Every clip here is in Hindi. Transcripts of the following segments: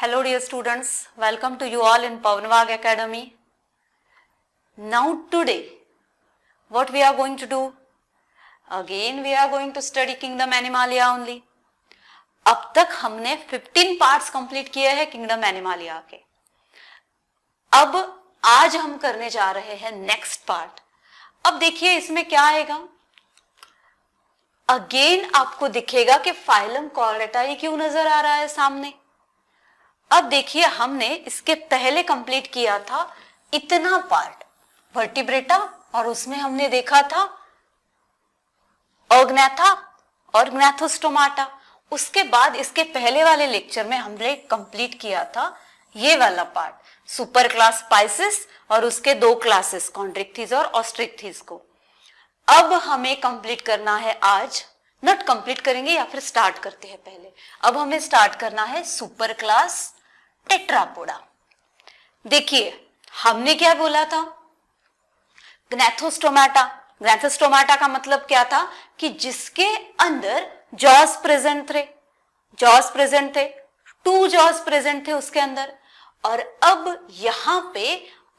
Hello dear students, welcome to you all in Pavanvag Academy. Now today, what we are going to do? Again we are going to study Kingdom Animalia only. अब तक हमने 15 पार्ट्स कंप्लीट किए हैं किंगडम एनिमालिया के अब आज हम करने जा रहे हैं नेक्स्ट पार्ट अब देखिए इसमें क्या आएगा अगेन आपको दिखेगा कि फाइलम कॉर्डेटाई क्यों नजर आ रहा है सामने अब देखिए हमने इसके पहले कंप्लीट किया था इतना पार्ट वर्टिब्रेटा और उसमें हमने देखा था अग्नैथा और ग्नैथोस्टोमाटा उसके बाद इसके पहले वाले लेक्चर में हमने कंप्लीट किया था ये वाला पार्ट सुपर क्लास पाइसिस और उसके दो क्लासेस कॉन्ड्रिक्थीज और ऑस्ट्रिक्थीज को अब हमें कंप्लीट करना है आज नॉट कंप्लीट करेंगे या फिर स्टार्ट करते हैं पहले अब हमें स्टार्ट करना है सुपर क्लास टेट्रापोडा देखिए हमने क्या बोला था ग्नेथोस्टोमाटा ग्नेथोस्टोमाटा का मतलब क्या था कि जिसके अंदर जॉस प्रेजेंट थे जॉस प्रेजेंट थे टू जॉस प्रेजेंट थे उसके अंदर और अब यहां पे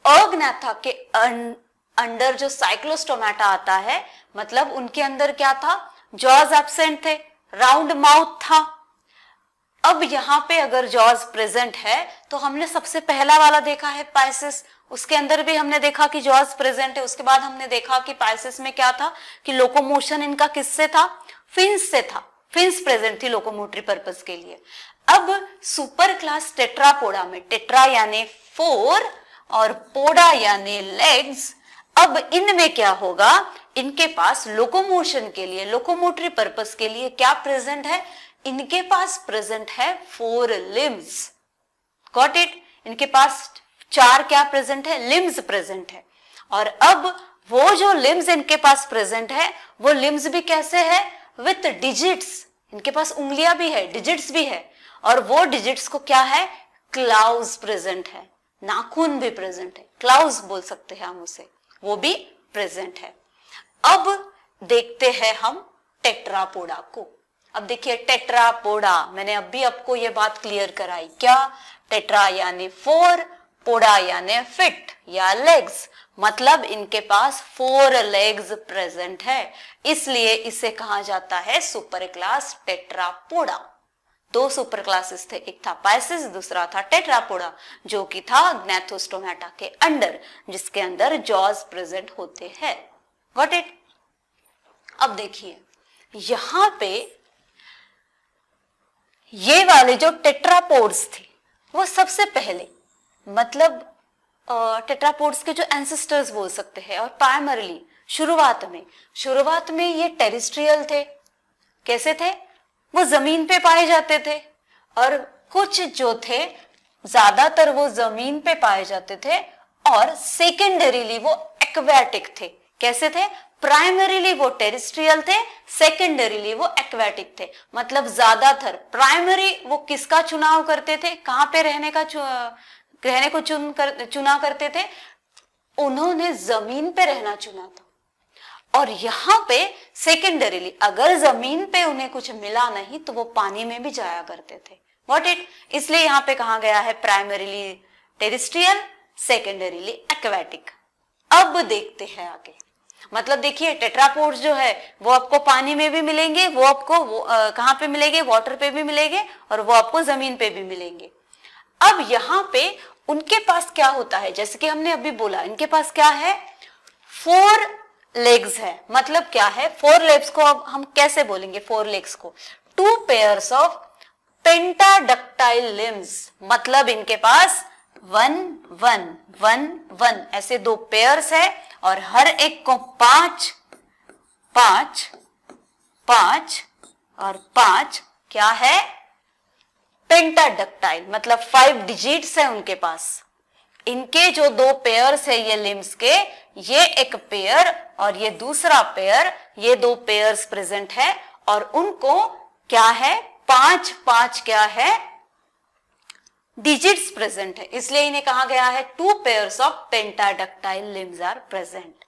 अग्नेथा के अं-, अंडर जो साइक्लोस्टोमेटा आता है मतलब उनके अंदर क्या था जॉज एबसेंट थे राउंड माउथ था अब यहाँ पे अगर जॉज प्रेजेंट है तो हमने सबसे पहला वाला देखा है पाइसिस उसके अंदर भी हमने देखा कि जॉज प्रेजेंट है उसके बाद हमने देखा कि पाइसिस में क्या था कि लोकोमोशन इनका किससे था फिंस से था फिंस प्रेजेंट थी लोकोमोटरी पर्पज के लिए अब सुपर क्लास टेट्रापोडा में टेट्रा यानी फोर और पोडा यानी लेग्स अब इनमें क्या होगा इनके पास लोकोमोशन के लिए लोकोमोटरी पर्पज के लिए क्या प्रेजेंट है इनके पास प्रेजेंट है फोर लिम्स गॉट इट इनके पास चार क्या प्रेजेंट है लिम्स प्रेजेंट है और अब वो जो लिम्स इनके पास प्रेजेंट है वो लिम्स भी कैसे है विथ डिजिट्स इनके पास उंगलियां भी है डिजिट्स भी है और वो डिजिट्स को क्या है क्लाउज प्रेजेंट है नाखून भी प्रेजेंट है क्लाउज बोल सकते हैं हम उसे वो भी प्रेजेंट है अब देखते हैं हम टेट्रापोडा को अब देखिए टेट्रा पोडा मैंने अभी आपको ये बात क्लियर कराई क्या टेट्रा यानी फोर पोडा यानी फिट या लेग्स मतलब इनके पास फोर लेग्स प्रेजेंट है इसलिए इसे कहा जाता है सुपर क्लास टेट्रापोडा दो सुपर क्लासेस थे एक था पाइसिस दूसरा था टेट्रापोडा जो कि था ग्नेथोस्टोमेटा के अंडर जिसके अंदर जॉज प्रेजेंट होते हैं गॉट इट अब देखिए यहां पे ये वाले जो टेट्रापोड्स थे वो सबसे पहले मतलब टेट्रापोड्स के जो एंसेस्टर्स बोल सकते हैं और प्राइमरली शुरुआत में शुरुआत में ये टेरिस्ट्रियल थे कैसे थे वो जमीन पे पाए जाते थे और कुछ जो थे ज्यादातर वो जमीन पे पाए जाते थे और सेकेंडरीली वो एक्वेटिक थे कैसे थे प्राइमरीली वो टेरिस्ट्रियल थे सेकेंडरीली वो एक्वेटिक थे मतलब ज्यादातर प्राइमरी वो किसका चुनाव करते थे कहां पे रहने का रहने को चुन कर चुना करते थे उन्होंने जमीन पे रहना चुना था और यहां पे सेकेंडरीली अगर जमीन पे उन्हें कुछ मिला नहीं तो वो पानी में भी जाया करते थे वॉट इट इसलिए यहां पे कहा गया है प्राइमरीली टेरिस्ट्रियल सेकेंडरीली एक्वेटिक अब देखते हैं आगे मतलब देखिए टेट्रापोड्स जो है वो आपको पानी में भी मिलेंगे वो आपको कहाँ पे मिलेंगे वाटर पे भी मिलेंगे और वो आपको जमीन पे भी मिलेंगे अब यहाँ पे उनके पास क्या होता है जैसे कि हमने अभी बोला इनके पास क्या है फोर लेग्स है मतलब क्या है फोर लेग्स को अब हम कैसे बोलेंगे फोर लेग्स को two pairs of pentadactyl limbs मतलब इनके पास वन वन वन वन ऐसे दो पेयर्स है और हर एक को पांच पांच पांच और पांच क्या है पेंटाडक्टाइल मतलब फाइव डिजिट्स है उनके पास इनके जो दो पेयर्स है ये लिम्स के ये एक पेयर और ये दूसरा पेयर ये दो पेयर्स प्रेजेंट है और उनको क्या है पांच पांच क्या है डिजिट्स प्रेजेंट है इसलिए इन्हें कहा गया है two pair of pentadactyl limbs are present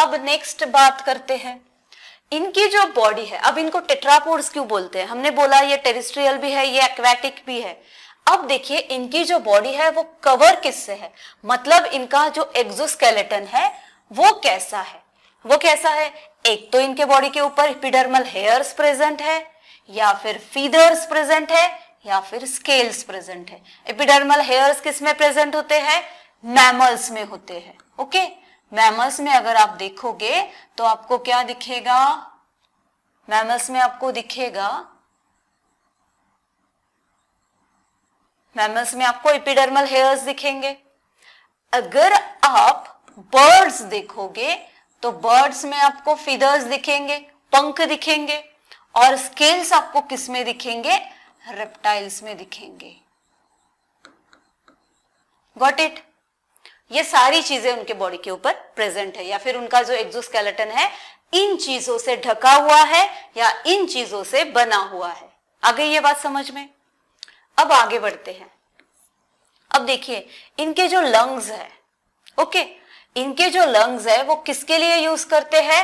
अब नेक्स्ट बात करते हैं इनकी जो बॉडी है अब इनको टेट्रापोर्स क्यों बोलते हैं हमने बोला ये टेरिस्ट्रियल भी है ये एक्वेटिक भी है अब देखिए इनकी जो बॉडी है वो कवर किससे है मतलब इनका जो एक्सोस्केलेटन है वो कैसा है वो कैसा है एक तो इनके बॉडी के ऊपर एपिडर्मल हेयर्स प्रेजेंट है या फिर फीदर्स प्रेजेंट है या फिर स्केल्स प्रेजेंट है एपिडर्मल हेयर्स किस में प्रेजेंट होते हैं मैमल्स में होते हैं ओके मैमल्स में अगर आप देखोगे तो आपको क्या दिखेगा मैमल्स में आपको दिखेगा मैमल्स में आपको एपिडर्मल हेयर्स दिखेंगे अगर आप बर्ड्स देखोगे तो बर्ड्स में आपको फिदर्स दिखेंगे पंख दिखेंगे और स्केल्स आपको किसमें दिखेंगे रेप्टाइल्स में दिखेंगे गॉट इट ये सारी चीजें उनके बॉडी के ऊपर प्रेजेंट है या फिर उनका जो एक्सोस्केलेटन है इन चीजों से ढका हुआ है या इन चीजों से बना हुआ है आगे ये बात समझ में अब आगे बढ़ते हैं अब देखिए इनके जो लंग्स है ओके इनके जो लंग्स है वो किसके लिए यूज करते हैं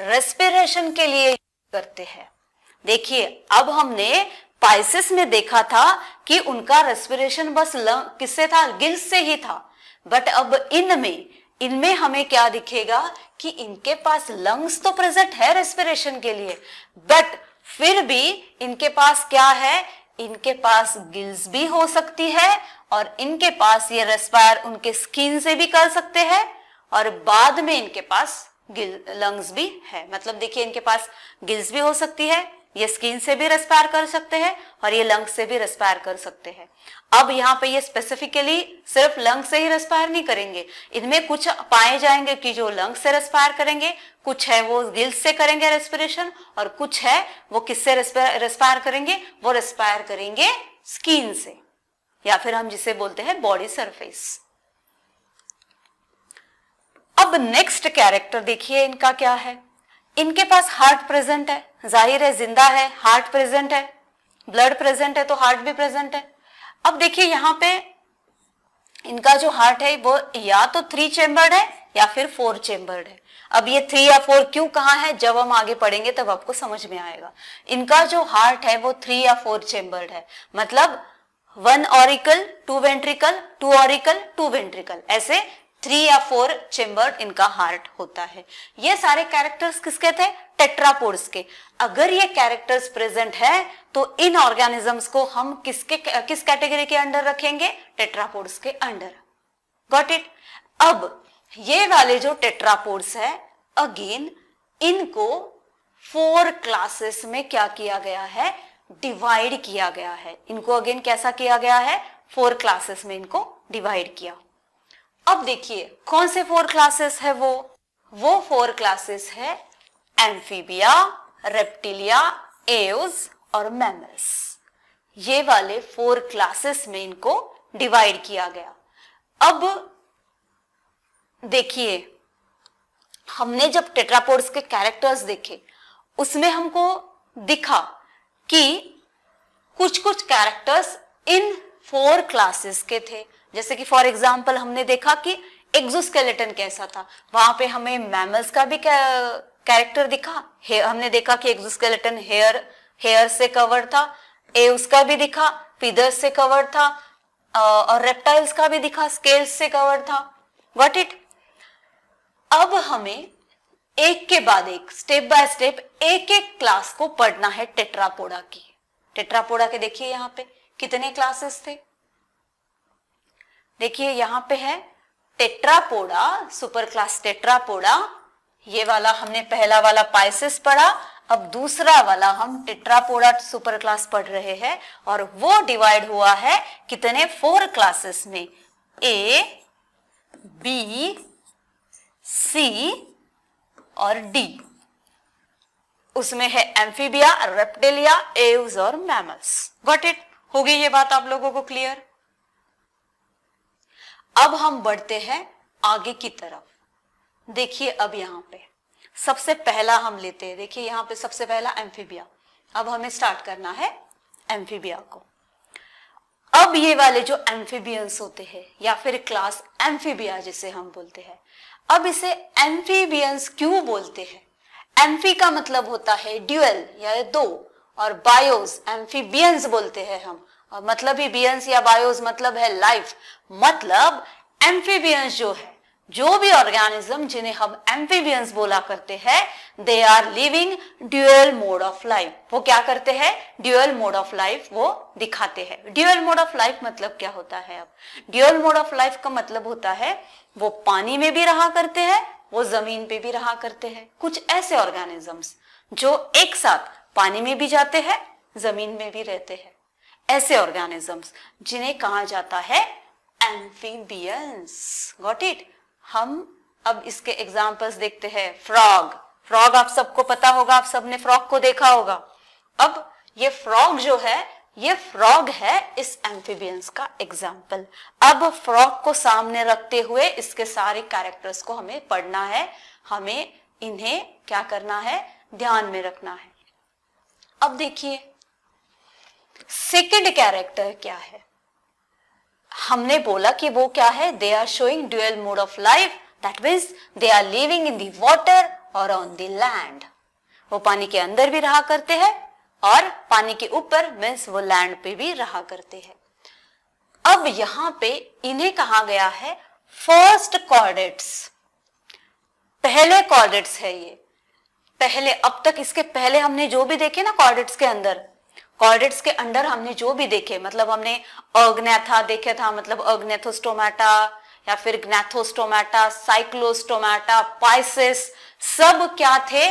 रेस्पिरेशन के लिए यूज करते हैं देखिए अब हमने पाइसिस में देखा था कि उनका रेस्पिरेशन बस किससे था गिल्स से ही था बट अब इनमें इनमें हमें क्या दिखेगा कि इनके पास लंग्स तो प्रेजेंट है रेस्पिरेशन के लिए बट फिर भी इनके पास क्या है इनके पास गिल्स भी हो सकती है और इनके पास ये रेस्पायर उनके स्किन से भी कर सकते हैं और बाद में इनके पास गिल लंग्स भी है मतलब देखिए इनके पास गिल्स भी हो सकती है ये स्किन से भी रेस्पायर कर सकते हैं और ये लंग्स से भी रेस्पायर कर सकते हैं अब यहाँ पे ये स्पेसिफिकली सिर्फ लंग से ही रेस्पायर नहीं करेंगे इनमें कुछ पाए जाएंगे कि जो लंग से रेस्पायर करेंगे कुछ है वो गिल्स से करेंगे रेस्पिरेशन और कुछ है वो किससे रेस्पायर करेंगे वो रेस्पायर करेंगे स्किन से या फिर हम जिसे बोलते हैं बॉडी सरफेस अब नेक्स्ट कैरेक्टर देखिए इनका क्या है इनके पास हार्ट प्रेजेंट है जाहिर है जिंदा है हार्ट प्रेजेंट है ब्लड प्रेजेंट है तो हार्ट भी प्रेजेंट है अब देखिए यहां पे इनका जो हार्ट है वो या तो थ्री चेंबर्ड है या फिर फोर चेंबर्ड है अब ये थ्री या फोर क्यों कहा है जब हम आगे पढ़ेंगे तब आपको समझ में आएगा इनका जो हार्ट है वो थ्री या फोर चेंबर्ड है मतलब one auricle two ventricle two auricle two ventricle ऐसे थ्री या फोर चेंबर इनका हार्ट होता है ये सारे कैरेक्टर्स किसके थे टेट्रापोर्स के अगर ये कैरेक्टर्स प्रेजेंट है तो इन ऑर्गेनिजम्स को हम किसके किस कैटेगरी के अंडर रखेंगे टेट्रापोर्स के अंडर गॉट इट अब ये वाले जो टेट्रापोर्स है अगेन इनको फोर क्लासेस में क्या किया गया है डिवाइड किया गया है इनको अगेन कैसा किया गया है फोर क्लासेस में इनको डिवाइड किया अब देखिए कौन से फोर क्लासेस है वो वो फोर क्लासेस है एम्फीबिया रेप्टिलिया एव्स और मैमल्स ये वाले फोर क्लासेस में इनको डिवाइड किया गया अब देखिए हमने जब टेट्रापोड्स के कैरेक्टर्स देखे उसमें हमको दिखा कि कुछ कुछ कैरेक्टर्स इन फोर क्लासेस के थे जैसे कि फॉर एग्जाम्पल हमने देखा कि एक्सोस्केलेटन कैसा था वहां पे हमें मैमल्स का भी कैरेक्टर दिखा हमने देखा कि एक्सोस्केलेटन हेयर हेयर से कवर था ए उसका भी दिखा फिदर्स से कवर था और रेप्टाइल्स का भी दिखा स्केल्स से कवर था वट इट अब हमें एक के बाद एक स्टेप बाय स्टेप एक एक क्लास को पढ़ना है टेट्रापोडा की टेट्रापोडा के देखिए यहाँ पे कितने क्लासेस थे देखिए यहाँ पे है टेट्रापोडा सुपर क्लास टेट्रापोडा ये वाला हमने पहला वाला पाइसिस पढ़ा अब दूसरा वाला हम टेट्रापोडा सुपर क्लास पढ़ रहे हैं और वो डिवाइड हुआ है कितने फोर क्लासेस में ए बी सी और डी उसमें है एम्फीबिया रेप्टेलिया एव्स और मैमल्स गॉट इट होगी ये बात आप लोगों को क्लियर अब हम बढ़ते हैं आगे की तरफ देखिए अब यहाँ पे सबसे पहला हम लेते हैं देखिए यहाँ पे सबसे पहला एम्फीबिया अब हमें स्टार्ट करना है एम्फीबिया को अब ये वाले जो एम्फीबियंस होते हैं या फिर क्लास एम्फीबिया जिसे हम बोलते हैं अब इसे एम्फीबियंस क्यों बोलते हैं एम्फी का मतलब होता है ड्यूएल या दो और बायोस एम्फीबियंस बोलते हैं हम और मतलब ही बियंस या बायोस मतलब है लाइफ मतलब एम्फीबियंस जो है जो भी ऑर्गेनिज्म जिन्हें हम एम्फीबियंस बोला करते हैं they are living dual mode of life वो क्या करते हैं ड्यूअल मोड ऑफ लाइफ वो दिखाते हैं ड्यूअल मोड ऑफ लाइफ मतलब क्या होता है अब ड्यूअल मोड ऑफ लाइफ का मतलब होता है वो पानी में भी रहा करते हैं वो जमीन पे भी रहा करते हैं कुछ ऐसे ऑर्गेनिजम्स जो एक साथ पानी में भी जाते हैं जमीन में भी रहते हैं ऐसे ऑर्गेनिजम्स जिन्हें कहा जाता है एम्फीबियंस गॉट इट हम अब इसके एग्जाम्पल्स देखते हैं फ्रॉग फ्रॉग आप सबको पता होगा आप सबने फ्रॉग को देखा होगा अब ये फ्रॉग जो है ये फ्रॉग है इस एम्फीबियंस का एग्जाम्पल अब फ्रॉग को सामने रखते हुए इसके सारे कैरेक्टर्स को हमें पढ़ना है हमें इन्हें क्या करना है ध्यान में रखना है अब देखिए सेकेंड कैरेक्टर क्या है हमने बोला कि वो क्या है they are showing dual mode of life that means they are living in the water और ऑन दी लैंड वो पानी के अंदर भी रहा करते हैं और पानी के ऊपर मीन्स वो लैंड पे भी रहा करते हैं अब यहां पे इन्हें कहा गया है फर्स्ट कॉर्डेट्स पहले कॉर्डेट्स है ये पहले अब तक इसके पहले हमने जो भी देखे ना कॉर्डेट्स के अंदर कॉर्डेट्स के अंडर हमने जो भी देखे मतलब हमने अग्नेथा देखे था मतलब अग्नेथोस्टोमैटा या फिर ग्नेथोस्टोमैटा साइक्लोस्टोमैटा पाइसिस सब क्या थे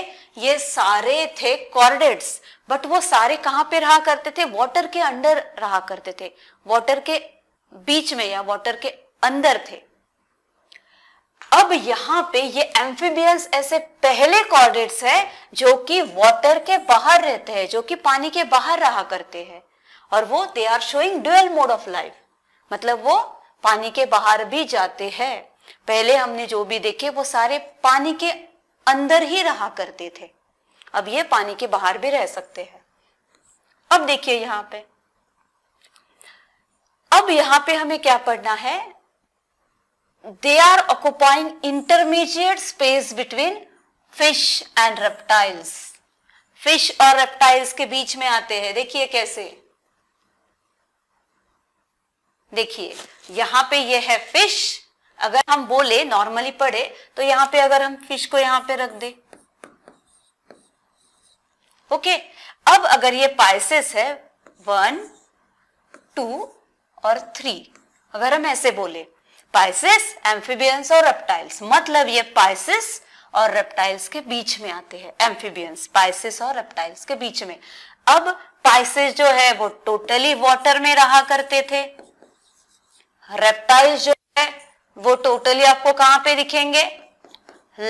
ये सारे थे कॉर्डेट्स बट वो सारे कहाँ पे रहा करते थे वाटर के अंडर रहा करते थे वाटर के बीच में या वाटर के अंदर थे अब यहाँ पे ये एम्फीबियंस ऐसे पहले कॉर्डेट्स हैं जो कि वाटर के बाहर रहते हैं जो कि पानी के बाहर रहा करते हैं और वो they are showing dual mode of life मतलब वो पानी के बाहर भी जाते हैं पहले हमने जो भी देखे वो सारे पानी के अंदर ही रहा करते थे अब ये पानी के बाहर भी रह सकते हैं अब देखिए यहाँ पे अब यहाँ पे हमें क्या पढ़ना है they are occupying intermediate space between fish and reptiles fish और रेप्टाइल्स के बीच में आते हैं देखिए कैसे देखिए यहां पे ये है फिश अगर हम बोले नॉर्मली पढ़े तो यहां पे अगर हम फिश को यहां पे रख दे ओके अब अगर ये पाइसेस है वन टू और थ्री अगर हम ऐसे बोले पाइसिस एम्फीबियंस और रेप्टाइल्स मतलब ये पाइसिस और रेप्टाइल्स के बीच में आते हैं एम्फीबियंस पाइसिस और रेप्टाइल्स के बीच में अब पाइसिस जो है वो टोटली वाटर में रहा करते थे रेप्टाइल्स जो है वो टोटली आपको कहां पे दिखेंगे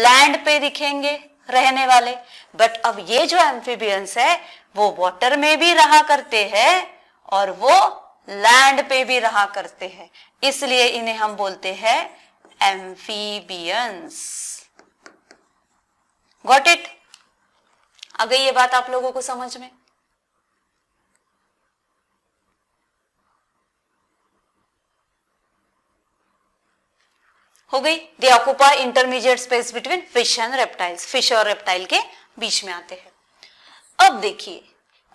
लैंड पे दिखेंगे रहने वाले बट अब ये जो एम्फीबियंस है वो वाटर में भी रहा करते हैं और वो लैंड पे भी रहा करते हैं इसलिए इन्हें हम बोलते हैं एम्फीबियंस गॉट इट आ गई ये बात आप लोगों को समझ में हो गई they occupy intermediate space between fish and reptiles fish और रेप्टाइल के बीच में आते हैं अब देखिए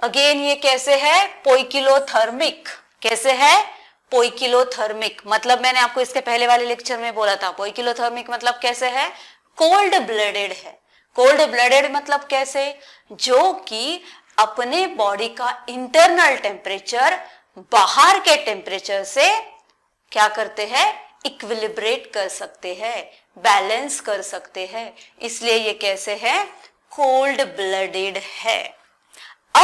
अगेन ये कैसे है पोइकिलोथर्मिक कैसे है पोइकिलोथर्मिक मतलब मैंने आपको इसके पहले वाले लेक्चर में बोला था पोइकिलोथर्मिक मतलब कैसे है कोल्ड ब्लडेड है कोल्ड ब्लडेड मतलब कैसे जो कि अपने बॉडी का इंटरनल टेम्परेचर बाहर के टेम्परेचर से क्या करते हैं इक्विलिब्रेट कर सकते हैं बैलेंस कर सकते हैं इसलिए ये कैसे है कोल्ड ब्लडेड है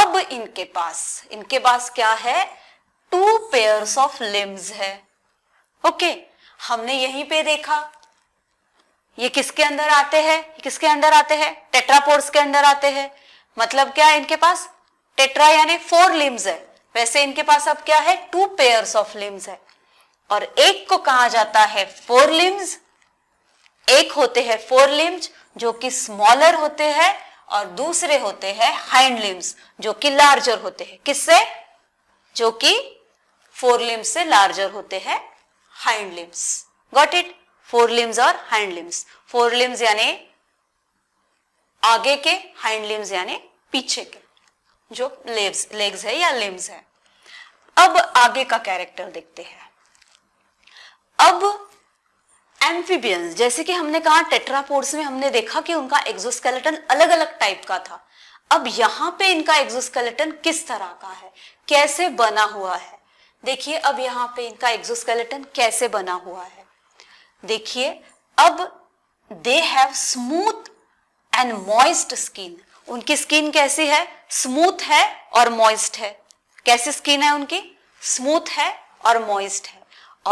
अब इनके पास इनके पास क्या है टू पेयर्स ऑफ लिम्स है ओके okay, हमने यहीं पे देखा ये किसके अंदर आते हैं किसके अंदर आते हैं टेट्रापोर्स के अंदर आते हैं मतलब क्या इनके पास टेट्रा यानी फोर लिम्स है वैसे इनके पास अब क्या है टू पेयर ऑफ लिम्स है और एक को कहा जाता है फोर लिम्स एक होते हैं फोर लिम्स जो कि स्मॉलर होते हैं और दूसरे होते हैं हाइंड लिम्स जो कि लार्जर होते हैं किससे जो कि फोर लिम्स से लार्जर होते हैं hind limbs got it four limbs और हाइंड लिम्स फोर लिम्स यानी आगे के हाइंड लिम्स यानी पीछे के जो लेग्स लेग्स है या लिम्स है अब आगे का कैरेक्टर देखते हैं अब एम्फीबियंस जैसे कि हमने कहा टेट्रापोर्स में हमने देखा कि उनका एक्सोस्केलेटन अलग अलग टाइप का था अब यहां पे इनका एक्सोस्केलेटन किस तरह का है कैसे बना हुआ है देखिए अब यहाँ पे इनका एक्सोस्केलेटन कैसे बना हुआ है देखिए अब they have smooth and moist skin उनकी स्किन कैसी है स्मूथ है और मॉइस्ट है कैसी स्किन है उनकी स्मूथ है और मॉइस्ट है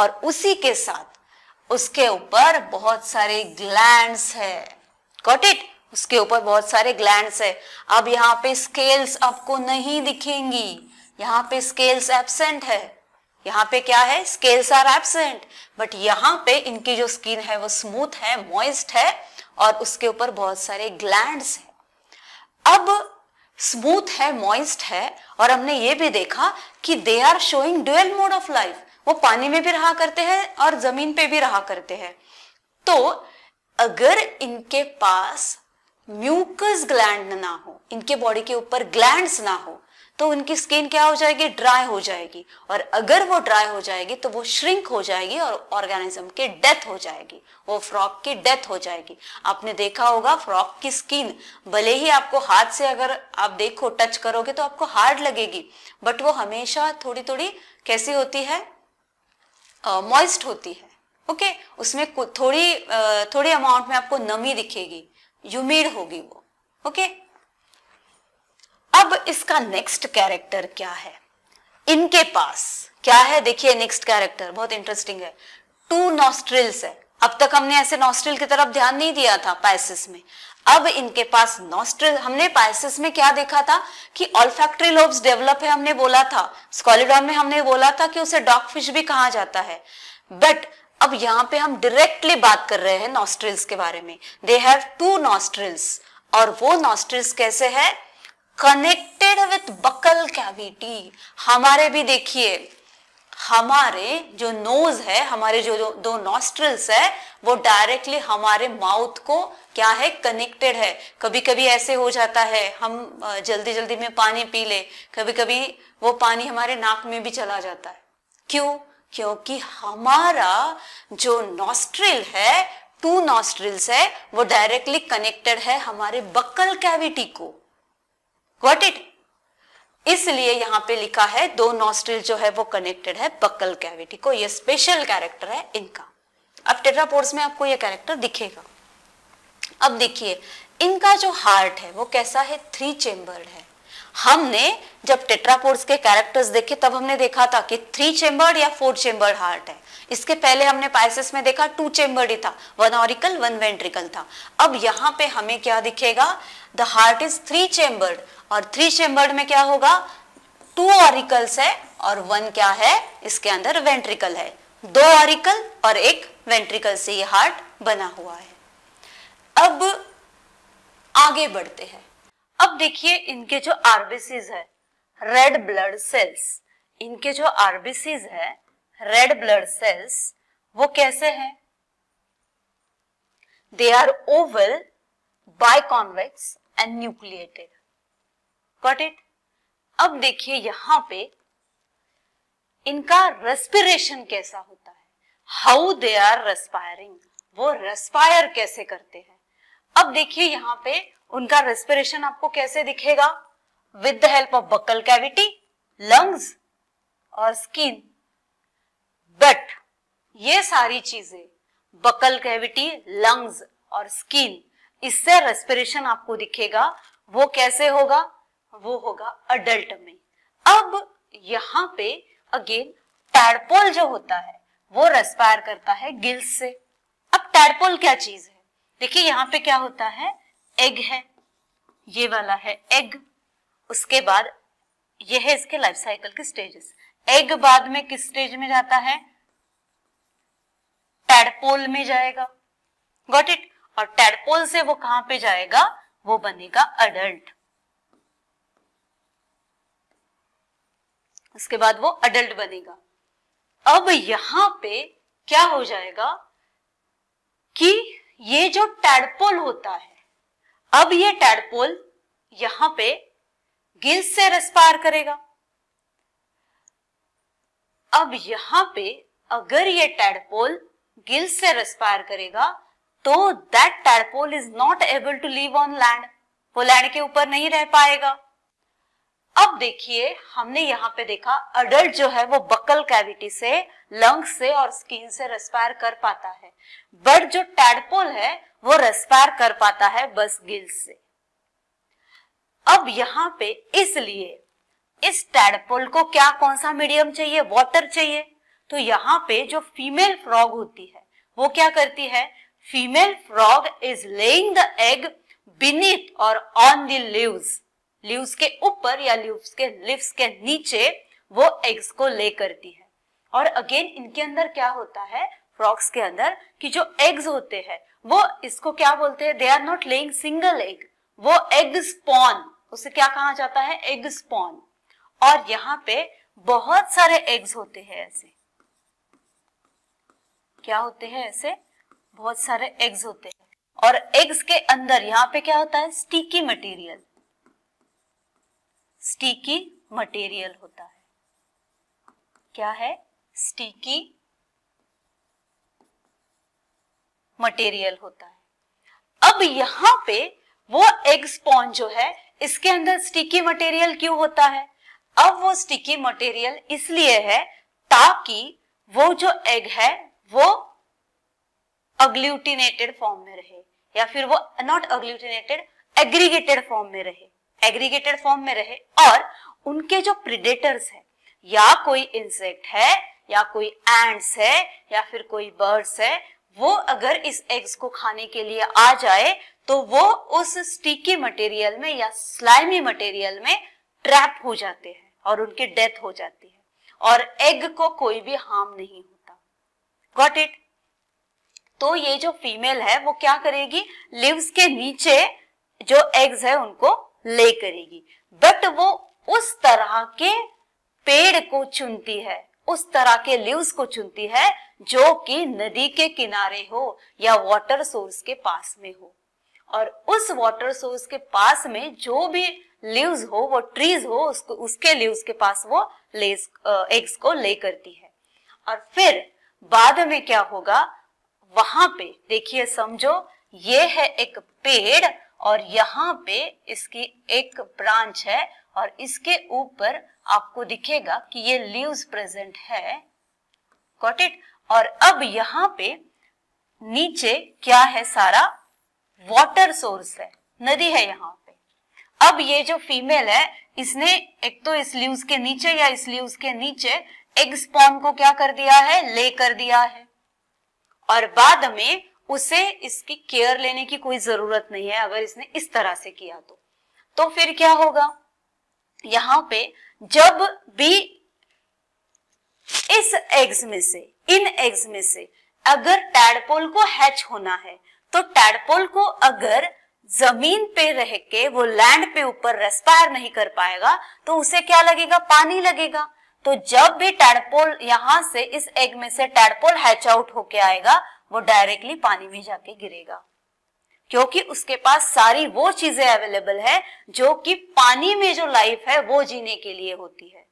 और उसी के साथ उसके ऊपर बहुत सारे ग्लैंड्स है गॉट इट उसके ऊपर बहुत सारे ग्लैंड्स है अब यहाँ पे स्केल्स आपको नहीं दिखेंगी यहाँ पे स्केल्स एबसेंट है यहाँ पे क्या है स्केल्स आर एबसेंट बट यहाँ पे इनकी जो स्किन है वो स्मूथ है मॉइस्ट है और उसके ऊपर बहुत सारे ग्लैंड हैं अब स्मूथ है मॉइस्ट है और हमने ये भी देखा कि they are showing dual mode of life वो पानी में भी रहा करते हैं और जमीन पे भी रहा करते हैं तो अगर इनके पास म्यूकस ग्लैंड ना हो इनके बॉडी के ऊपर ग्लैंड्स ना हो तो उनकी स्किन क्या हो जाएगी ड्राई हो जाएगी और अगर वो ड्राई हो जाएगी तो वो श्रिंक हो जाएगी और ऑर्गेनिज्म की डेथ हो जाएगी वो फ्रॉक की डेथ हो जाएगी आपने देखा होगा फ्रॉक की स्किन भले ही आपको हाथ से अगर आप देखो टच करोगे तो आपको हार्ड लगेगी बट वो हमेशा थोड़ी थोड़ी कैसी होती है मॉइस्ट uh, होती है ओके okay? उसमें थोड़ी uh, थोड़ी अमाउंट में आपको नमी दिखेगी यूमिड होगी वो ओके okay? अब इसका नेक्स्ट कैरेक्टर क्या है इनके पास क्या है देखिए नेक्स्ट कैरेक्टर बहुत इंटरेस्टिंग है टू नॉस्ट्रिल्स है अब तक हमने ऐसे नॉस्ट्रिल की तरफ ध्यान नहीं दिया था पाइसिस में अब इनके पास नॉस्ट्रिल हमने पाइसिस में क्या देखा था कि ऑल्फैक्ट्री लोब्स डेवलप है हमने बोला था स्कॉलिडॉन में हमने बोला था कि उसे डॉग फिश भी कहा जाता है बट अब यहां पे हम डायरेक्टली बात कर रहे हैं नॉस्ट्रिल्स के बारे में दे हैव टू नॉस्ट्रिल्स और वो नॉस्ट्रिल्स कैसे है कनेक्टेड विथ बकल कैविटी हमारे भी देखिए हमारे जो नोज है हमारे जो दो, नोस्ट्रल्स नॉस्ट्रल्स है वो डायरेक्टली हमारे माउथ को क्या है कनेक्टेड है कभी कभी ऐसे हो जाता है हम जल्दी जल्दी में पानी पी ले कभी कभी वो पानी हमारे नाक में भी चला जाता है क्यों क्योंकि हमारा जो नॉस्ट्रिल है टू नॉस्ट्रिल्स है वो डायरेक्टली कनेक्टेड है हमारे बक्कल कैविटी को वॉट इट इसलिए यहां पे लिखा है दो नॉस्ट्रिल जो है वो कनेक्टेड है बकल कैविटी को ये स्पेशल कैरेक्टर है इनका अब टेट्रापोर्स में आपको ये कैरेक्टर दिखेगा अब देखिए इनका जो हार्ट है वो कैसा है थ्री चेम्बर्ड है हमने जब टेट्रापोर्स के कैरेक्टर्स देखे तब हमने देखा था कि थ्री चेम्बर्ड या फोर चेम्बर्ड हार्ट है इसके पहले हमने पाइसिस में देखा टू चेम्बर्ड ही था वन ऑरिकल वन वेंट्रिकल था अब यहाँ पे हमें क्या दिखेगा the heart is three chambered और थ्री चेम्बर्ड में क्या होगा टू ऑरिकल्स है और वन क्या है इसके अंदर वेंट्रिकल है दो ऑरिकल और एक वेंट्रिकल से ये हार्ट बना हुआ है अब आगे बढ़ते हैं अब देखिए इनके जो आरबीसीज है रेड ब्लड सेल्स इनके जो आरबीसीज है रेड ब्लड सेल्स वो कैसे हैं they are oval biconvex and nucleated got it अब देखिए यहां पे इनका रेस्पिरेशन कैसा होता है हाउ दे आर रेस्पायरिंग वो रेस्पायर कैसे करते हैं अब देखिए यहां पे उनका रेस्पिरेशन आपको कैसे दिखेगा with the help of buccal cavity lungs और स्किन बट ये सारी चीजें बकल कैविटी लंग्स और स्किन इससे रेस्पिरेशन आपको दिखेगा वो कैसे होगा वो होगा अडल्ट में अब यहाँ पे अगेन टैडपोल जो होता है वो रेस्पायर करता है गिल्स से अब टैडपोल क्या चीज है देखिए यहाँ पे क्या होता है एग है ये वाला है एग उसके बाद ये है इसके लाइफ साइकिल के स्टेजेस एग बाद में किस स्टेज में जाता है टेडपोल में जाएगा गॉट इट और टेडपोल से वो कहां पे जाएगा वो बनेगा अडल्ट उसके बाद वो अडल्ट बनेगा अब यहां पे क्या हो जाएगा कि ये जो टेडपोल होता है अब ये टेडपोल यहां पे गिल्स से रेस्पायर करेगा अब यहाँ पे अगर ये टेडपोल गिल से रेस्पायर करेगा तो that tadpole is not able to live on land वो लैंड के ऊपर नहीं रह पाएगा अब देखिए हमने यहाँ पे देखा अडल्ट जो है वो बकल कैविटी से लंग्स से और स्किन से रेस्पायर कर पाता है बट जो टैडपोल है वो रेस्पायर कर पाता है बस गिल्स से अब यहाँ पे इसलिए इस टेडपोल को क्या कौन सा मीडियम चाहिए वॉटर चाहिए तो यहाँ पे जो फीमेल फ्रॉग होती है वो क्या करती है female frog is laying the egg beneath और ऑन द लीव्स लीव्स के ऊपर या लीव्स के लिप्स के नीचे वो एग्स को ले करती है और अगेन इनके अंदर क्या होता है फ्रॉग्स के अंदर कि जो एग्स होते हैं वो इसको क्या बोलते हैं they are not laying single egg वो एग स्पॉन उसे क्या कहा जाता है एग स्पॉन और यहाँ पे बहुत सारे एग्स होते हैं ऐसे क्या होते हैं ऐसे बहुत सारे एग्स होते हैं और एग्स के अंदर यहाँ पे क्या होता है स्टिकी मटेरियल स्टिकी मटेरियल होता है क्या है स्टिकी मटेरियल होता है अब यहां पे वो एग स्पॉन्ज जो है इसके अंदर स्टिकी मटेरियल क्यों होता है अब वो स्टिकी मटेरियल इसलिए है ताकि वो जो एग है वो अग्लूटिनेटेड फॉर्म में रहे या फिर वो नॉट अग्लूटिनेटेड एग्रीगेटेड फॉर्म में रहे एग्रीगेटेड फॉर्म में रहे और उनके जो प्रिडेटर्स है या कोई इंसेक्ट है या कोई एंड्स है या फिर कोई बर्ड्स है वो अगर इस एग्स को खाने के लिए आ जाए तो वो उस स्टिकी मटेरियल में या स्लाइमी मटेरियल में ट्रैप हो जाते हैं और उनकी डेथ हो जाती है और एग को कोई भी हार्म नहीं होता गॉट इट तो ये जो फीमेल है वो क्या करेगी लिव्स के नीचे जो एग्स है उनको ले करेगी बट वो उस तरह के पेड़ को चुनती है उस तरह के लिव्स को चुनती है जो कि नदी के किनारे हो या वाटर सोर्स के पास में हो और उस वाटर सोर्स के पास में जो भी लीव्स हो वो ट्रीज हो उसको उसके लीव्स के पास वो लेस एग्स uh, को ले करती है और फिर बाद में क्या होगा वहां पे देखिए समझो ये है एक पेड़ और यहाँ पे इसकी एक ब्रांच है और इसके ऊपर आपको दिखेगा कि ये लीव्स प्रेजेंट है कॉट इट और अब यहाँ पे नीचे क्या है सारा वाटर सोर्स है नदी है यहाँ पे अब ये जो फीमेल है इसने एक तो इस ल्यूज के नीचे या इस ल्यूज के नीचे एग स्पॉन को क्या कर दिया है ले कर दिया है और बाद में उसे इसकी केयर लेने की कोई जरूरत नहीं है अगर इसने इस तरह से किया तो तो फिर क्या होगा यहां पे जब भी इस एग्स में से इन एग्स में से अगर टैडपोल को हैच होना है तो टैडपोल को अगर जमीन पे रह के वो लैंड पे ऊपर रेस्पायर नहीं कर पाएगा तो उसे क्या लगेगा पानी लगेगा तो जब भी टैडपोल यहां से इस एग में से टैडपोल हैच आउट होके आएगा वो डायरेक्टली पानी में जाके गिरेगा क्योंकि उसके पास सारी वो चीजें अवेलेबल है जो कि पानी में जो लाइफ है वो जीने के लिए होती है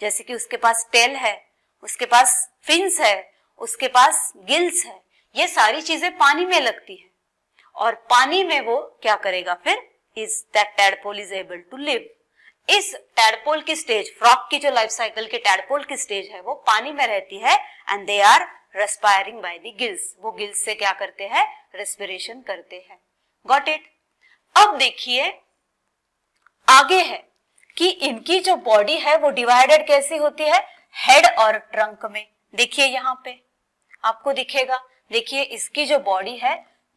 जैसे कि उसके पास टेल है उसके पास फिंस है उसके पास गिल्स है ये सारी चीजें पानी में लगती है और पानी में वो क्या करेगा फिर is that tadpole is able to live इस टेडपोल की स्टेज फ्रॉक की जो लाइफ साइकिल के टेडपोल की स्टेज है वो पानी में रहती है and they are respiring by the gills वो गिल्स से क्या करते हैं रेस्पिरेशन करते हैं गॉट इट अब देखिए आगे है कि इनकी जो बॉडी है वो डिवाइडेड कैसी होती है हेड और ट्रंक में देखिए यहाँ पे आपको दिखेगा देखिए इसकी जो बॉडी है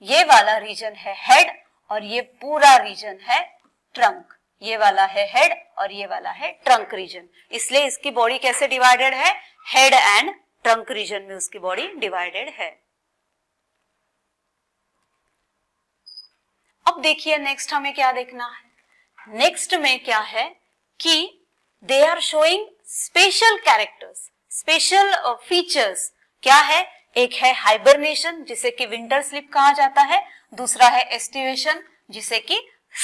ये वाला रीजन है हेड और ये पूरा रीजन है ट्रंक ये वाला है हेड और ये वाला है ट्रंक रीजन इसलिए इसकी बॉडी कैसे डिवाइडेड है हेड एंड ट्रंक रीजन में उसकी बॉडी डिवाइडेड है अब देखिए नेक्स्ट हमें क्या देखना है नेक्स्ट में क्या है कि they are showing special characters special features क्या है एक है हाइबरनेशन जिसे कि विंटर स्लिप कहा जाता है दूसरा है एस्टिवेशन जिसे कि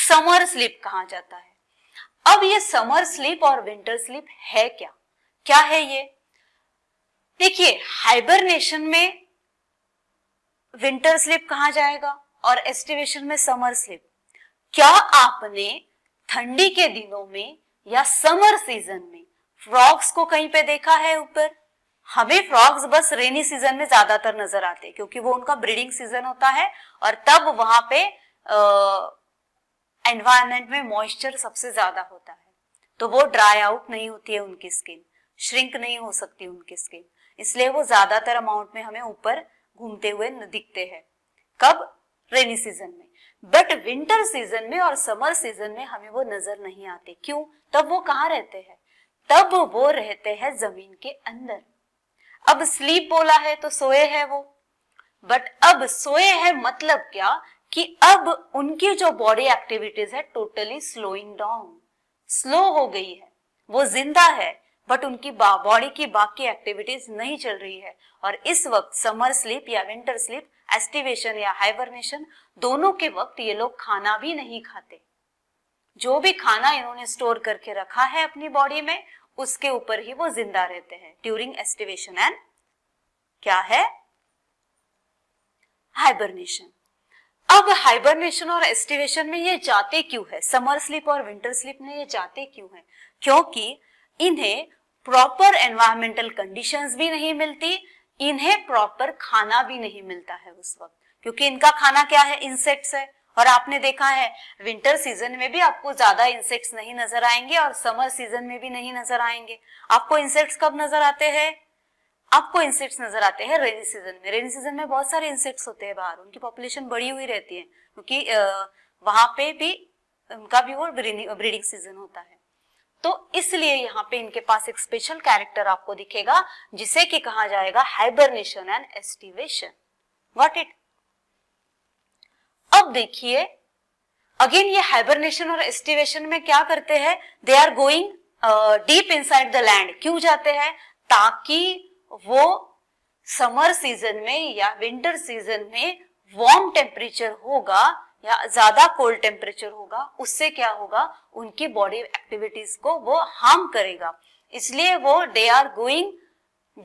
समर स्लिप कहा जाता है अब ये समर स्लिप और विंटर स्लिप है क्या क्या है ये देखिए हाइबरनेशन में विंटर स्लिप कहा जाएगा और एस्टिवेशन में समर स्लिप क्या आपने ठंडी के दिनों में या समर सीजन में फ्रॉग्स को कहीं पे देखा है ऊपर हमें फ्रॉग्स बस रेनी सीजन में ज्यादातर नजर आते क्योंकि वो उनका ब्रीडिंग सीजन होता है और तब वहां पे एनवायरमेंट में मॉइस्चर सबसे ज्यादा होता है तो वो ड्राई आउट नहीं होती है उनकी स्किन श्रिंक नहीं हो सकती उनकी स्किन इसलिए वो ज्यादातर अमाउंट में हमें ऊपर घूमते हुए दिखते हैं कब रेनी सीजन में बट विंटर सीजन में और समर सीजन में हमें वो नजर नहीं आते क्यों तब वो कहाँ रहते हैं तब वो रहते हैं जमीन के अंदर अब स्लीप बोला है तो सोए है वो बट अब सोए है मतलब क्या कि अब उनकी जो बॉडी एक्टिविटीज है टोटली स्लोइंग डाउन स्लो हो गई है वो जिंदा है बट उनकी बॉडी की बाकी एक्टिविटीज नहीं चल रही है और इस वक्त समर स्लीप या विंटर स्लीप एस्टिवेशन या हाइबरनेशन दोनों के वक्त ये लोग खाना भी नहीं खाते जो भी खाना इन्होंने स्टोर करके रखा है अपनी बॉडी में उसके ऊपर ही वो जिंदा रहते हैं ड्यूरिंग एस्टिवेशन एंड क्या है हाइबरनेशन अब हाइबरनेशन और एस्टिवेशन में ये जाते क्यों है समर स्लीप और विंटर स्लीप में ये जाते क्यों है क्योंकि इन्हें प्रॉपर एनवायरमेंटल कंडीशंस भी नहीं मिलती इन्हें प्रॉपर खाना भी नहीं मिलता है उस वक्त क्योंकि इनका खाना क्या है इंसेक्ट्स है और आपने देखा है विंटर सीजन में भी आपको ज्यादा इंसेक्ट्स नहीं नजर आएंगे और समर सीजन में भी नहीं नजर आएंगे आपको इंसेक्ट्स कब नजर आते हैं आपको इंसेक्ट्स नजर आते हैं रेनी सीजन में रेनी सीजन में बहुत सारे इंसेक्ट्स होते हैं बाहर उनकी पॉपुलेशन बढ़ी हुई रहती है क्योंकि वहां पे भी उनका भी वो ब्रीडिंग सीजन होता है तो इसलिए यहाँ पे इनके पास एक स्पेशल कैरेक्टर आपको दिखेगा जिसे कि कहा जाएगा hibernation and aestivation what it अब देखिए अगेन ये हाइबरनेशन और एस्टिवेशन में क्या करते हैं they are going deep inside the land क्यों जाते हैं ताकि वो समर सीजन में या विंटर सीजन में वार्म टेम्परेचर होगा या ज्यादा कोल्ड टेम्परेचर होगा उससे क्या होगा उनकी बॉडी एक्टिविटीज को वो हार्म करेगा इसलिए वो they are going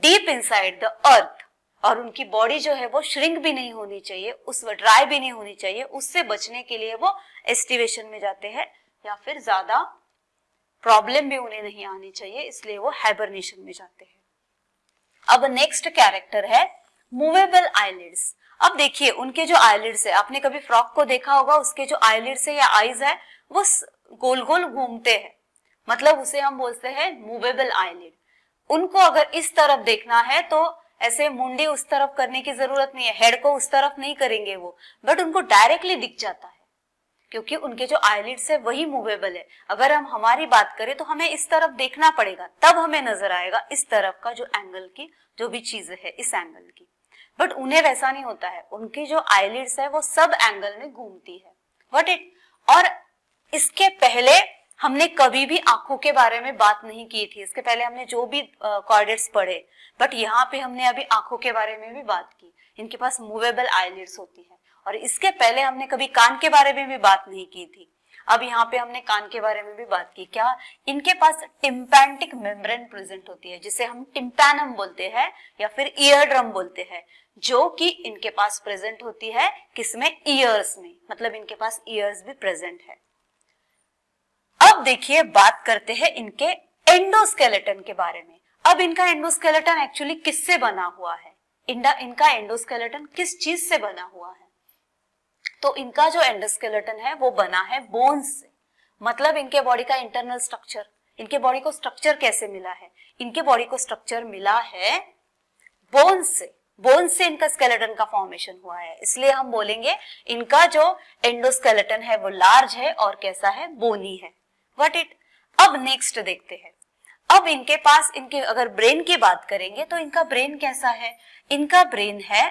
deep inside the earth और उनकी बॉडी जो है वो श्रिंक भी नहीं होनी चाहिए उस ड्राई भी नहीं होनी चाहिए उससे बचने के लिए वो एस्टिवेशन में जाते हैं या फिर ज्यादा प्रॉब्लम भी उन्हें नहीं आनी चाहिए इसलिए वो हाइबरनेशन में जाते हैं अब नेक्स्ट कैरेक्टर है मूवेबल आईलिड्स अब देखिए उनके जो आईलिड्स है आपने कभी फ्रॉक को देखा होगा उसके जो आईलिड्स है या आईज है वो गोल गोल घूमते हैं मतलब उसे हम बोलते हैं मूवेबल आईलिड उनको अगर इस तरफ देखना है तो ऐसे मुंडी उस तरफ करने की जरूरत नहीं है हेड को उस तरफ नहीं करेंगे वो बट उनको डायरेक्टली दिख जाता है क्योंकि उनके जो आईलिड्स है वही मूवेबल है अगर हम हमारी बात करें तो हमें इस तरफ देखना पड़ेगा तब हमें नजर आएगा इस तरफ का जो एंगल की जो भी चीज है इस एंगल की बट उन्हें वैसा नहीं होता है उनकी जो आईलिड्स है वो सब एंगल में घूमती है वट इट और इसके पहले हमने कभी भी आंखों के बारे में बात नहीं की थी इसके पहले हमने जो भी कॉर्डेट्स पढ़े बट यहाँ पे हमने अभी आंखों के बारे में भी बात की इनके पास मूवेबल आईलिड्स होती है और इसके पहले हमने कभी कान के बारे में भी बात नहीं की थी अब यहाँ पे हमने कान के बारे में भी बात की क्या इनके पास टिम्पैंटिक मेम्ब्रेन प्रेजेंट होती है जिसे हम टिम्पैनम बोलते हैं या फिर ईयर ड्रम बोलते हैं जो कि इनके पास प्रेजेंट होती है किसमें ईयर्स में मतलब इनके पास ईयर्स भी प्रेजेंट है अब देखिए बात करते हैं इनके एंडोस्केलेटन के बारे में अब इनका एंडोस्केलेटन एक्चुअली किससे बना हुआ है इंडा इनका एंडोस्केलेटन किस चीज से बना हुआ है तो इनका जो एंडोस्केलेटन है वो बना है बोन्स से मतलब इनके बॉडी का इंटरनल स्ट्रक्चर इनके बॉडी को स्ट्रक्चर कैसे मिला है इनके बॉडी को स्ट्रक्चर मिला है बोन्स से बोन्स से इनका स्केलेटन का फॉर्मेशन हुआ है इसलिए हम बोलेंगे इनका जो एंडोस्केलेटन है वो लार्ज है और कैसा है बोनी है वट इट अब नेक्स्ट देखते हैं अब इनके पास इनके अगर ब्रेन की बात करेंगे तो इनका ब्रेन कैसा है इनका ब्रेन है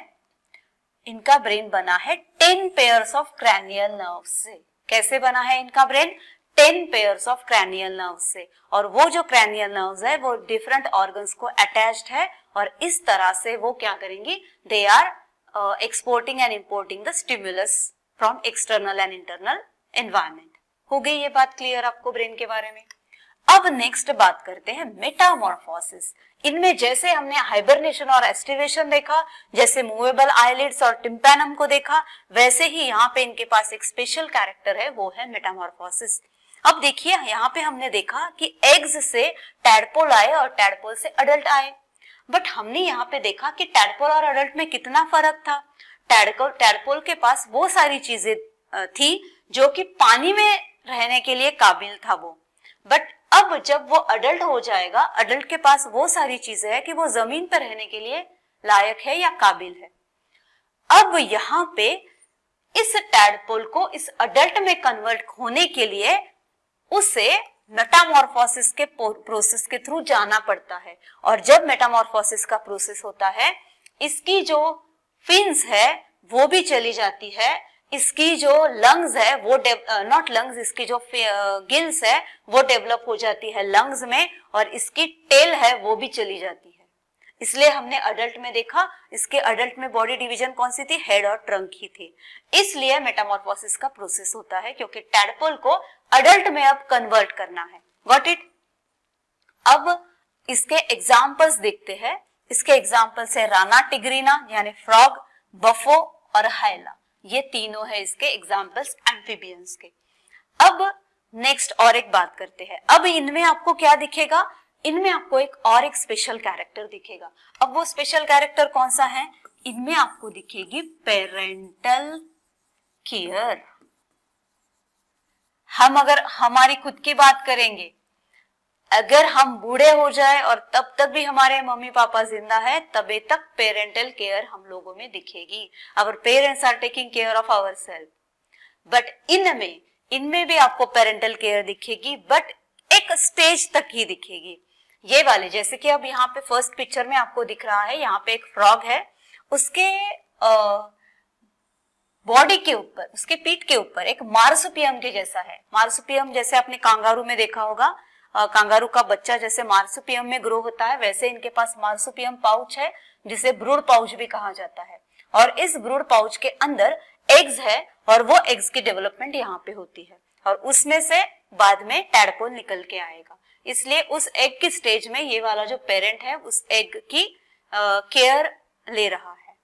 इनका ब्रेन बना है ten pairs of cranial nerve से कैसे बना है इनका brain ten pairs of cranial nerve से और वो जो क्रैनियल नर्व है वो डिफरेंट ऑर्गन्स को अटैच्ड है और इस तरह से वो क्या करेंगी they are exporting and importing the stimulus from external and internal environment हो गई ये बात क्लियर आपको ब्रेन के बारे में अब नेक्स्ट बात करते हैं मेटामॉर्फोसिस इनमें जैसे हमने हाइबरनेशन और एस्टिवेशन देखा जैसे मूवेबल आईलिड्स और टिम्पेनम को देखा वैसे ही यहाँ पे इनके पास एक स्पेशल कैरेक्टर है वो है मेटामॉर्फोसिस अब देखिए यहाँ पे हमने देखा कि एग्स से टैडपोल आए और टैडपोल से अडल्ट आए बट हमने यहाँ पे देखा कि टैडपोल और अडल्ट में कितना फर्क था टैडपोल टैडपोल के पास वो सारी चीजें थी जो कि पानी में रहने के लिए काबिल था वो बट अब जब वो अडल्ट हो जाएगा अडल्ट के पास वो सारी चीजें है कि वो जमीन पर रहने के लिए लायक है या काबिल है अब यहाँ पे इस टैडपोल को इस अडल्ट में कन्वर्ट होने के लिए उसे मेटामोरफोसिस के प्रोसेस के थ्रू जाना पड़ता है और जब मेटामोरफोसिस का प्रोसेस होता है इसकी जो फिंस है वो भी चली जाती है इसकी जो लंग्स है वो नॉट लंग्स इसकी जो गिल्स है वो डेवलप हो जाती है लंग्स में और इसकी टेल है वो भी चली जाती है इसलिए हमने अडल्ट में देखा इसके अडल्ट में बॉडी डिवीजन कौन सी थी हेड और ट्रंक ही थी इसलिए मेटामॉर्फोसिस का प्रोसेस होता है क्योंकि टैडपोल को अडल्ट में अब कन्वर्ट करना है गॉट इट अब इसके एग्जाम्पल्स देखते हैं इसके एग्जाम्पल्स है राना टिग्रीना यानी फ्रॉग बफो और हाइला ये तीनों है इसके एग्जाम्पल्स एम्फीबियंस के अब नेक्स्ट और एक बात करते हैं अब इनमें आपको क्या दिखेगा इनमें आपको एक और एक स्पेशल कैरेक्टर दिखेगा अब वो स्पेशल कैरेक्टर कौन सा है इनमें आपको दिखेगी पेरेंटल केयर हम अगर हमारी खुद की बात करेंगे अगर हम बूढ़े हो जाए और तब तक भी हमारे मम्मी पापा जिंदा है तबे तक पेरेंटल केयर हम लोगों में दिखेगी our parents are taking care of our self but इनमें इनमें भी आपको पेरेंटल केयर दिखेगी बट एक स्टेज तक ही दिखेगी ये वाले जैसे कि अब यहाँ पे फर्स्ट पिक्चर में आपको दिख रहा है यहाँ पे एक फ्रॉग है उसके बॉडी के ऊपर उसके पीठ के ऊपर एक मार्सुपियम के जैसा है मार्सुपियम जैसे आपने कांगारू में देखा होगा कांगारू का बच्चा जैसे मार्सुपियम में ग्रो होता है वैसे इनके पास मार्सुपियम पाउच है जिसे ब्रूड पाउच भी कहा जाता है और इस ब्रूड पाउच के अंदर एग्स है और वो एग्स की डेवलपमेंट यहाँ पे होती है और उसमें से बाद में टैडपोल निकल के आएगा इसलिए उस एग की स्टेज में ये वाला जो पेरेंट है उस एग की केयर ले रहा है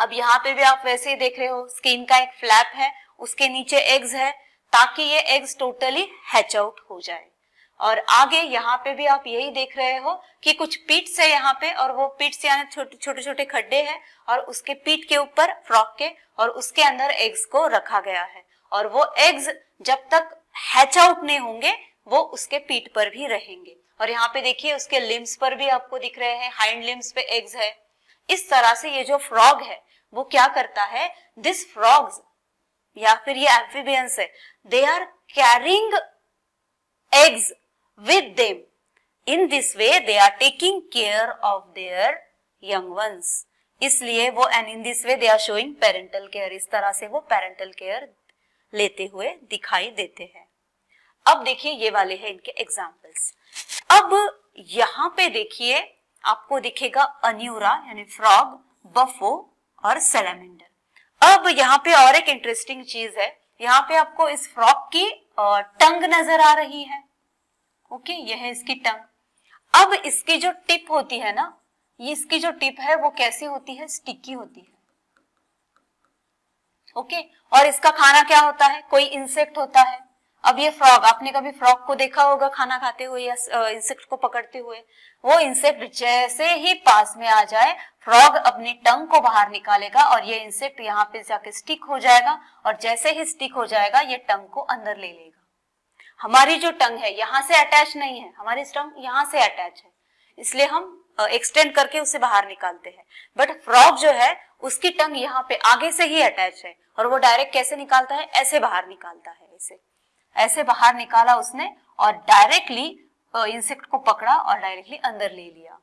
अब यहाँ पे भी आप वैसे ही देख रहे हो स्किन का एक फ्लैप है उसके नीचे एग्स है ताकि ये एग्स टोटली हैच आउट हो जाए और आगे यहाँ पे भी आप यही देख रहे हो कि कुछ पीट्स है यहाँ पे और वो पीट्स यानी छोटे छोटे छोटे खड्डे हैं और उसके पीठ के ऊपर फ्रॉक के और उसके अंदर एग्स को रखा गया है और वो एग्स जब तक हैच आउट नहीं होंगे वो उसके पीठ पर भी रहेंगे और यहाँ पे देखिए उसके लिम्स पर भी आपको दिख रहे हैं हाइंड लिम्स पे एग्स है इस तरह से ये जो फ्रॉग है वो क्या करता है दिस फ्रॉग्स या फिर ये एम्फीबियंस है they are carrying eggs with them. In this way they are taking care of their young ones. इसलिए वो and in this way they are showing parental care इस तरह से वो पेरेंटल केयर लेते हुए दिखाई देते हैं अब देखिए ये वाले हैं इनके एग्जाम्पल्स अब यहाँ पे देखिए आपको दिखेगा अन्यूरा यानी फ्रॉग बफो और सेलेमेंडर अब यहाँ पे और एक इंटरेस्टिंग चीज है यहाँ पे आपको इस फ्रॉग की टंग नजर आ रही है ओके यह है इसकी टंग अब इसकी जो टिप होती है ना ये इसकी जो टिप है वो कैसी होती है स्टिकी होती है ओके और इसका खाना क्या होता है कोई इंसेक्ट होता है अब ये फ्रॉग आपने कभी फ्रॉग को देखा होगा खाना खाते हुए या इंसेक्ट को पकड़ते हुए वो इंसेक्ट जैसे ही पास में आ जाए फ्रॉग अपनी टंग को बाहर निकालेगा और ये इंसेक्ट यहाँ पे जाके स्टिक हो जाएगा और जैसे ही स्टिक हो जाएगा ये टंग को अंदर ले लेगा हमारी जो टंग है यहाँ से अटैच नहीं है हमारी टंग यहाँ से अटैच है इसलिए हम एक्सटेंड करके उसे बाहर निकालते हैं बट फ्रॉग जो है उसकी टंग यहाँ पे आगे से ही अटैच है और वो डायरेक्ट कैसे निकालता है ऐसे बाहर निकालता है इसे ऐसे बाहर निकाला उसने और डायरेक्टली इंसेक्ट को पकड़ा और डायरेक्टली अंदर ले लिया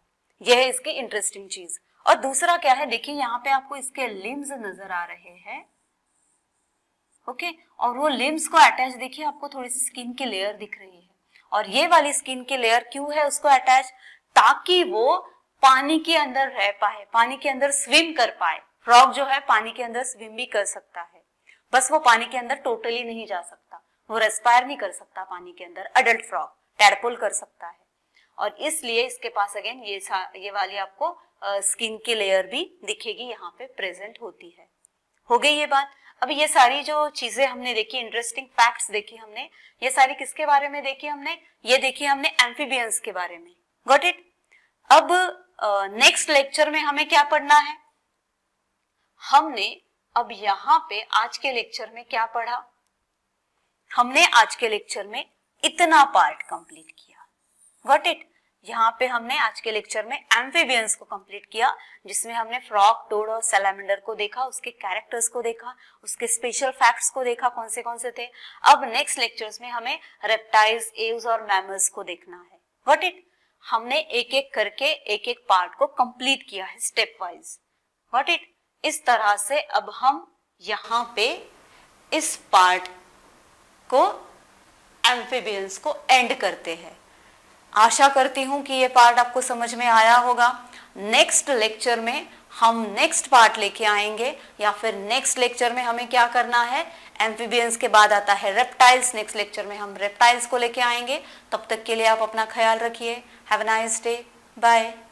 यह है इसकी इंटरेस्टिंग चीज और दूसरा क्या है देखिए यहाँ पे आपको इसके लिम्स नजर आ रहे हैं ओके और वो लिम्स को अटैच देखिए आपको थोड़ी सी स्किन की लेयर दिख रही है और ये वाली स्किन की लेयर क्यों है उसको अटैच ताकि वो पानी के अंदर रह पाए पानी के अंदर स्विम कर पाए फ्रॉग जो है पानी के अंदर स्विम भी कर सकता है बस वो पानी के अंदर टोटली नहीं जा सकता वो रेस्पायर नहीं कर सकता पानी के अंदर अडल्ट फ्रॉग टैरपोल कर सकता है और इसलिए इसके पास अगेन ये ये वाली आपको स्किन की लेयर भी दिखेगी यहाँ पे प्रेजेंट होती है हो गई ये बात अब ये सारी जो चीजें हमने देखी इंटरेस्टिंग फैक्ट्स देखी हमने ये सारी किसके बारे में देखी हमने ये देखी हमने एम्फीबियंस के बारे में गॉट इट अब नेक्स्ट uh, लेक्चर में हमें क्या पढ़ना है हमने अब यहाँ पे आज के लेक्चर में क्या पढ़ा हमने आज के लेक्चर में इतना पार्ट कंप्लीट किया गॉट इट यहाँ पे हमने आज के लेक्चर में एम्फीबियंस को कंप्लीट किया जिसमें हमने फ्रॉक टोड और सेलेमेंडर को देखा उसके कैरेक्टर्स को देखा उसके स्पेशल फैक्ट्स को देखा कौन से कौन से थे अब नेक्स्ट लेक्चर्स में हमें रेप्टाइल्स एव्स और मैमल्स को देखना है वट इट हमने एक एक करके एक एक पार्ट को कंप्लीट किया है स्टेप वाइज वट इट इस तरह से अब हम यहाँ पे इस पार्ट को एम्फीबियंस को एंड करते हैं आशा करती हूँ कि ये पार्ट आपको समझ में आया होगा नेक्स्ट लेक्चर में हम नेक्स्ट पार्ट लेके आएंगे या फिर नेक्स्ट लेक्चर में हमें क्या करना है एम्फीबियंस के बाद आता है रेप्टाइल्स नेक्स्ट लेक्चर में हम रेप्टाइल्स को लेके आएंगे तब तक के लिए आप अपना ख्याल रखिए हैव नाइस डे बाय